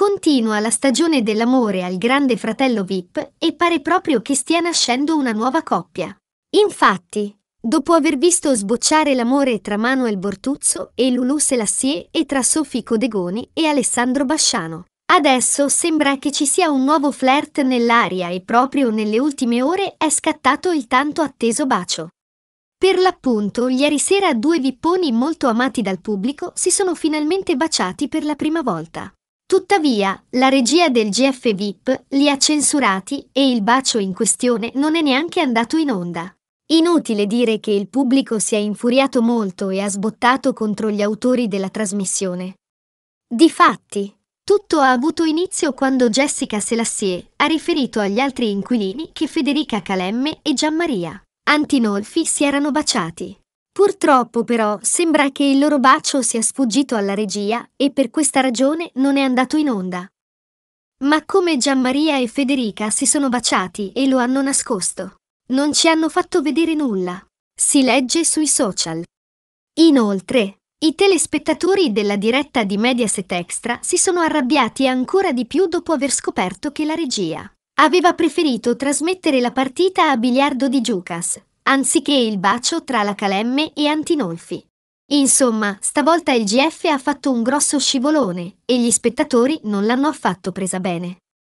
Continua la stagione dell'amore al grande fratello Vip e pare proprio che stia nascendo una nuova coppia. Infatti, dopo aver visto sbocciare l'amore tra Manuel Bortuzzo e Lulu Selassie e tra Sofì Codegoni e Alessandro Basciano, adesso sembra che ci sia un nuovo flirt nell'aria e proprio nelle ultime ore è scattato il tanto atteso bacio. Per l'appunto, ieri sera due vipponi molto amati dal pubblico si sono finalmente baciati per la prima volta. Tuttavia, la regia del GF VIP li ha censurati e il bacio in questione non è neanche andato in onda. Inutile dire che il pubblico si è infuriato molto e ha sbottato contro gli autori della trasmissione. Difatti, tutto ha avuto inizio quando Jessica Selassie ha riferito agli altri inquilini che Federica Calemme e Gianmaria Antinolfi si erano baciati. Purtroppo però sembra che il loro bacio sia sfuggito alla regia e per questa ragione non è andato in onda. Ma come Gianmaria e Federica si sono baciati e lo hanno nascosto. Non ci hanno fatto vedere nulla. Si legge sui social. Inoltre, i telespettatori della diretta di Mediaset Extra si sono arrabbiati ancora di più dopo aver scoperto che la regia aveva preferito trasmettere la partita a biliardo di Giucas, anziché il bacio tra la Calemme e Antinolfi. Insomma, stavolta il GF ha fatto un grosso scivolone e gli spettatori non l'hanno affatto presa bene.